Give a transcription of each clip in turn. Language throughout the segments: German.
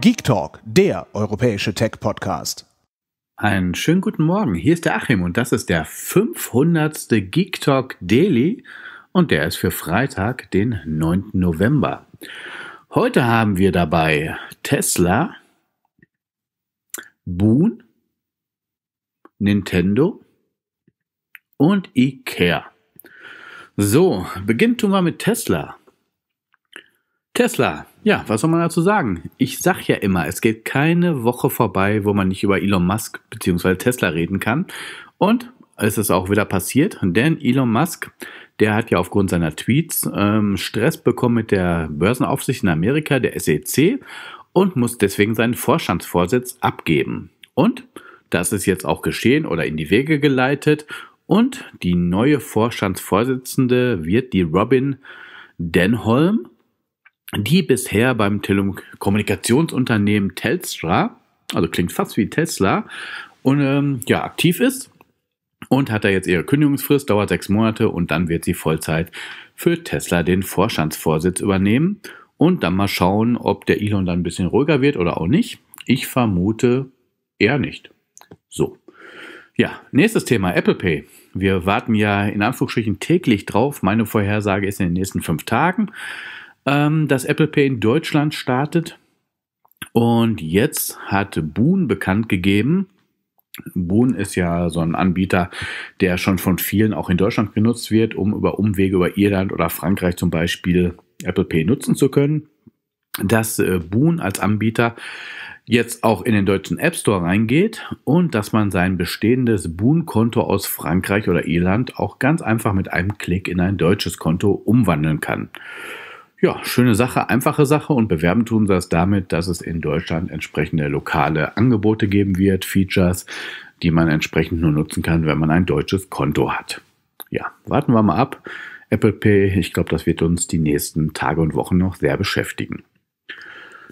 Geek Talk, der europäische Tech-Podcast. Einen schönen guten Morgen. Hier ist der Achim und das ist der 500. Geek Talk Daily und der ist für Freitag, den 9. November. Heute haben wir dabei Tesla, Boon, Nintendo und Ikea. So, beginnen tun wir mit Tesla. Tesla, ja, was soll man dazu sagen? Ich sag ja immer, es geht keine Woche vorbei, wo man nicht über Elon Musk bzw. Tesla reden kann. Und es ist auch wieder passiert, denn Elon Musk, der hat ja aufgrund seiner Tweets ähm, Stress bekommen mit der Börsenaufsicht in Amerika, der SEC, und muss deswegen seinen Vorstandsvorsitz abgeben. Und das ist jetzt auch geschehen oder in die Wege geleitet. Und die neue Vorstandsvorsitzende wird die Robin Denholm die bisher beim Telekommunikationsunternehmen Telstra, also klingt fast wie Tesla, und ähm, ja, aktiv ist und hat da jetzt ihre Kündigungsfrist, dauert sechs Monate und dann wird sie Vollzeit für Tesla den Vorstandsvorsitz übernehmen und dann mal schauen, ob der Elon dann ein bisschen ruhiger wird oder auch nicht. Ich vermute eher nicht. So. Ja, nächstes Thema, Apple Pay. Wir warten ja in Anführungsstrichen täglich drauf. Meine Vorhersage ist in den nächsten fünf Tagen ähm, dass Apple Pay in Deutschland startet. Und jetzt hat Boon bekannt gegeben, Boon ist ja so ein Anbieter, der schon von vielen auch in Deutschland genutzt wird, um über Umwege über Irland oder Frankreich zum Beispiel Apple Pay nutzen zu können. Dass äh, Boon als Anbieter jetzt auch in den deutschen App Store reingeht und dass man sein bestehendes Boon-Konto aus Frankreich oder Irland auch ganz einfach mit einem Klick in ein deutsches Konto umwandeln kann. Ja, schöne Sache, einfache Sache und bewerben tun sie es damit, dass es in Deutschland entsprechende lokale Angebote geben wird, Features, die man entsprechend nur nutzen kann, wenn man ein deutsches Konto hat. Ja, warten wir mal ab. Apple Pay, ich glaube, das wird uns die nächsten Tage und Wochen noch sehr beschäftigen.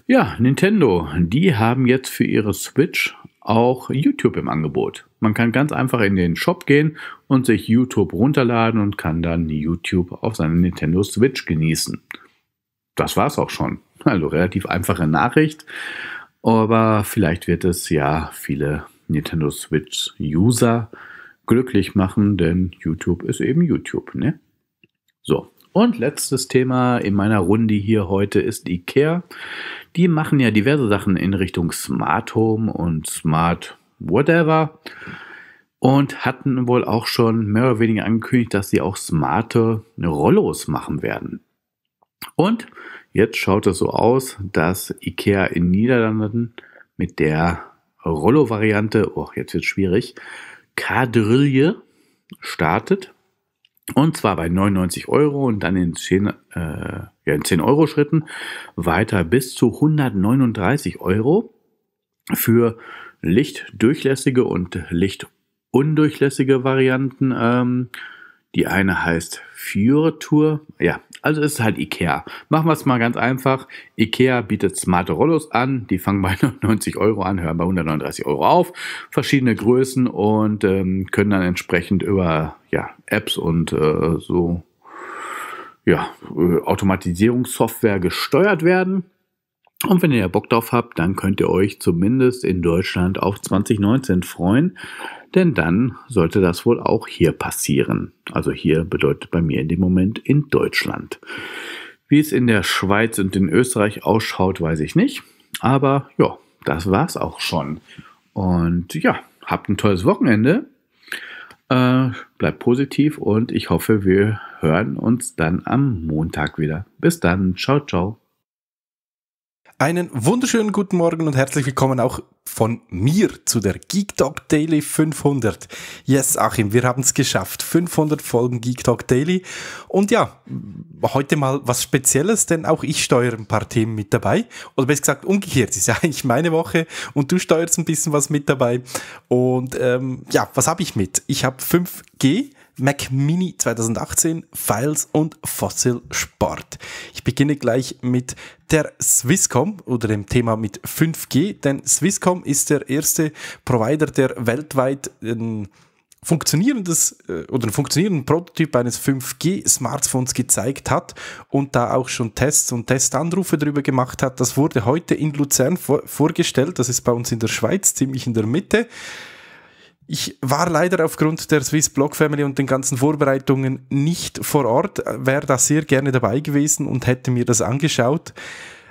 Ja, Nintendo, die haben jetzt für ihre Switch auch YouTube im Angebot. Man kann ganz einfach in den Shop gehen und sich YouTube runterladen und kann dann YouTube auf seine Nintendo Switch genießen das war es auch schon. Also relativ einfache Nachricht. Aber vielleicht wird es ja viele Nintendo Switch-User glücklich machen, denn YouTube ist eben YouTube, ne? So. Und letztes Thema in meiner Runde hier heute ist IKEA. Die machen ja diverse Sachen in Richtung Smart Home und Smart Whatever und hatten wohl auch schon mehr oder weniger angekündigt, dass sie auch smarte Rollos machen werden. Und jetzt schaut es so aus, dass IKEA in Niederlanden mit der Rollo-Variante, oh, jetzt wird schwierig, Kadrille startet. Und zwar bei 99 Euro und dann in 10, äh, ja, in 10 Euro Schritten weiter bis zu 139 Euro für lichtdurchlässige und lichtundurchlässige Varianten. Ähm, die eine heißt Führertour, ja, also ist es halt Ikea. Machen wir es mal ganz einfach. Ikea bietet smarte Rollos an. Die fangen bei 99 Euro an, hören bei 139 Euro auf. Verschiedene Größen und ähm, können dann entsprechend über ja, Apps und äh, so ja, äh, Automatisierungssoftware gesteuert werden. Und wenn ihr Bock drauf habt, dann könnt ihr euch zumindest in Deutschland auf 2019 freuen denn dann sollte das wohl auch hier passieren. Also hier bedeutet bei mir in dem Moment in Deutschland. Wie es in der Schweiz und in Österreich ausschaut, weiß ich nicht. Aber ja, das war's auch schon. Und ja, habt ein tolles Wochenende. Äh, bleibt positiv und ich hoffe, wir hören uns dann am Montag wieder. Bis dann. Ciao, ciao. Einen wunderschönen guten Morgen und herzlich willkommen auch von mir zu der Geek Talk Daily 500. Yes, Achim, wir haben es geschafft. 500 Folgen Geek Talk Daily. Und ja, heute mal was Spezielles, denn auch ich steuere ein paar Themen mit dabei. Oder besser gesagt, umgekehrt ist ja eigentlich meine Woche und du steuerst ein bisschen was mit dabei. Und ähm, ja, was habe ich mit? Ich habe 5G Mac Mini 2018, Files und Fossil Sport. Ich beginne gleich mit der Swisscom oder dem Thema mit 5G, denn Swisscom ist der erste Provider, der weltweit ein funktionierendes äh, oder ein funktionierenden Prototyp eines 5G-Smartphones gezeigt hat und da auch schon Tests und Testanrufe darüber gemacht hat. Das wurde heute in Luzern vorgestellt. Das ist bei uns in der Schweiz ziemlich in der Mitte. Ich war leider aufgrund der Swiss Blog Family und den ganzen Vorbereitungen nicht vor Ort, äh, wäre da sehr gerne dabei gewesen und hätte mir das angeschaut.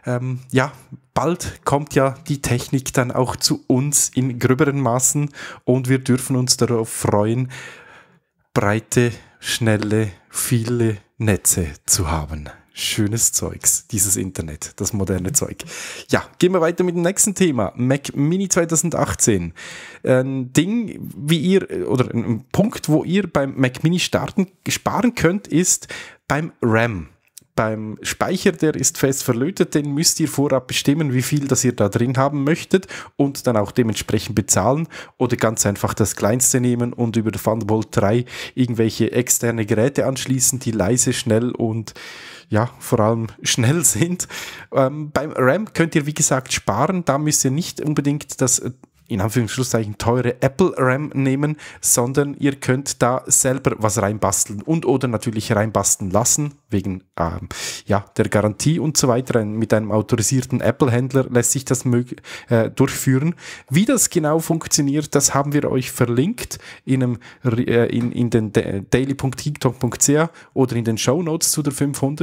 Ähm, ja, bald kommt ja die Technik dann auch zu uns in gröberen Maßen und wir dürfen uns darauf freuen, breite, schnelle, viele Netze zu haben schönes Zeugs, dieses Internet, das moderne Zeug. Ja, gehen wir weiter mit dem nächsten Thema. Mac Mini 2018. Ein Ding, wie ihr, äh, oder ein Punkt, wo ihr beim Mac Mini starten, sparen könnt, ist beim RAM beim Speicher, der ist fest verlötet, den müsst ihr vorab bestimmen, wie viel das ihr da drin haben möchtet und dann auch dementsprechend bezahlen oder ganz einfach das kleinste nehmen und über Thunderbolt 3 irgendwelche externe Geräte anschließen, die leise, schnell und ja, vor allem schnell sind. Ähm, beim RAM könnt ihr, wie gesagt, sparen. Da müsst ihr nicht unbedingt das in Anführungszeichen teure Apple RAM nehmen, sondern ihr könnt da selber was reinbasteln und oder natürlich reinbasteln lassen, wegen ähm, ja, der Garantie und so weiter. Mit einem autorisierten Apple-Händler lässt sich das äh, durchführen. Wie das genau funktioniert, das haben wir euch verlinkt in, einem, äh, in, in den daily.tiktok.ca oder in den Show Notes zu der 500.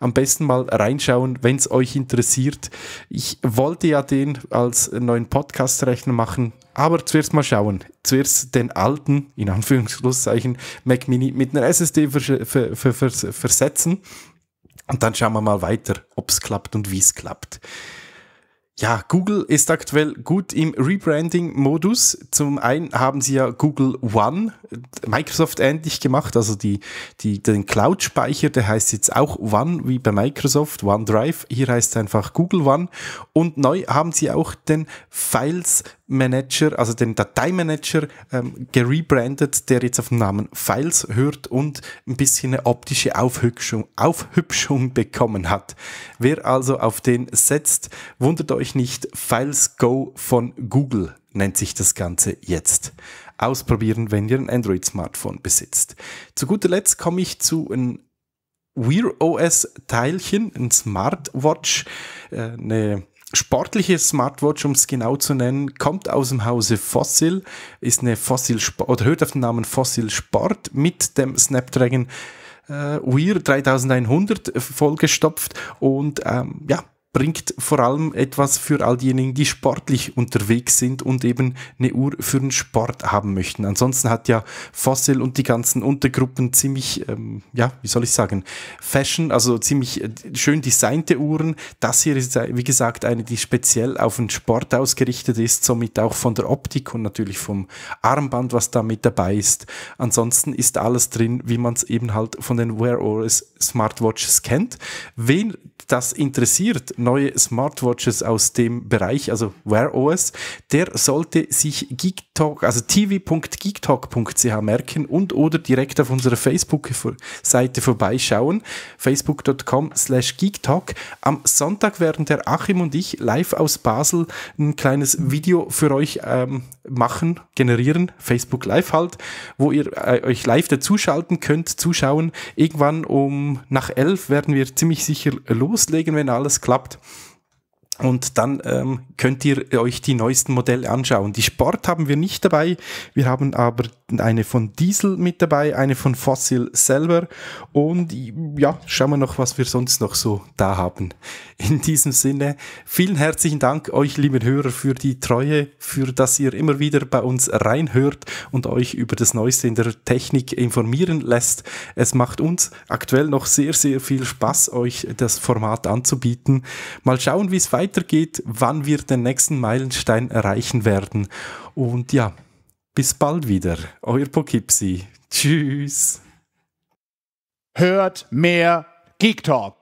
Am besten mal reinschauen, wenn es euch interessiert. Ich wollte ja den als neuen Podcast rechnen Rechner machen. Aber zuerst mal schauen. Zuerst den alten, in Anführungszeichen, Mac Mini mit einer SSD vers vers vers versetzen. Und dann schauen wir mal weiter, ob es klappt und wie es klappt. Ja, Google ist aktuell gut im Rebranding-Modus. Zum einen haben sie ja Google One, Microsoft ähnlich gemacht, also die, die, den Cloud-Speicher, der heißt jetzt auch One, wie bei Microsoft, OneDrive. Hier heißt es einfach Google One. Und neu haben sie auch den Files Manager, also den Dateimanager, ähm, gerebrandet, der jetzt auf den Namen Files hört und ein bisschen eine optische Aufhübschung, Aufhübschung bekommen hat. Wer also auf den setzt, wundert euch nicht, Files Go von Google nennt sich das Ganze jetzt. Ausprobieren, wenn ihr ein Android-Smartphone besitzt. Zu guter Letzt komme ich zu einem Wear OS-Teilchen, ein Smartwatch, äh, eine sportliche Smartwatch, um es genau zu nennen, kommt aus dem Hause Fossil, ist eine Fossil Sport, oder hört auf den Namen Fossil Sport mit dem Snapdragon äh, Weir 3100 vollgestopft und ähm, ja, bringt vor allem etwas für all diejenigen, die sportlich unterwegs sind und eben eine Uhr für den Sport haben möchten. Ansonsten hat ja Fossil und die ganzen Untergruppen ziemlich, ähm, ja, wie soll ich sagen, Fashion, also ziemlich äh, schön designte Uhren. Das hier ist, äh, wie gesagt, eine, die speziell auf den Sport ausgerichtet ist, somit auch von der Optik und natürlich vom Armband, was da mit dabei ist. Ansonsten ist alles drin, wie man es eben halt von den Wear OS Smartwatches kennt. Wen das interessiert, neue Smartwatches aus dem Bereich, also Wear OS, der sollte sich Geektalk, also tv.geektalk.ch merken und oder direkt auf unserer Facebook-Seite vorbeischauen, facebook.com slash geektalk. Am Sonntag werden der Achim und ich live aus Basel ein kleines Video für euch ähm, machen, generieren, Facebook Live halt, wo ihr äh, euch live dazuschalten könnt, zuschauen. Irgendwann um nach elf werden wir ziemlich sicher loslegen, wenn alles klappt gehabt. Und dann ähm, könnt ihr euch die neuesten Modelle anschauen. Die Sport haben wir nicht dabei. Wir haben aber eine von Diesel mit dabei, eine von Fossil selber. Und ja, schauen wir noch, was wir sonst noch so da haben. In diesem Sinne, vielen herzlichen Dank euch, liebe Hörer, für die Treue, für dass ihr immer wieder bei uns reinhört und euch über das Neueste in der Technik informieren lässt. Es macht uns aktuell noch sehr, sehr viel Spaß, euch das Format anzubieten. Mal schauen, wie es weitergeht weitergeht, wann wir den nächsten Meilenstein erreichen werden. Und ja, bis bald wieder. Euer Poughkeepsie. Tschüss. Hört mehr Geek Talk.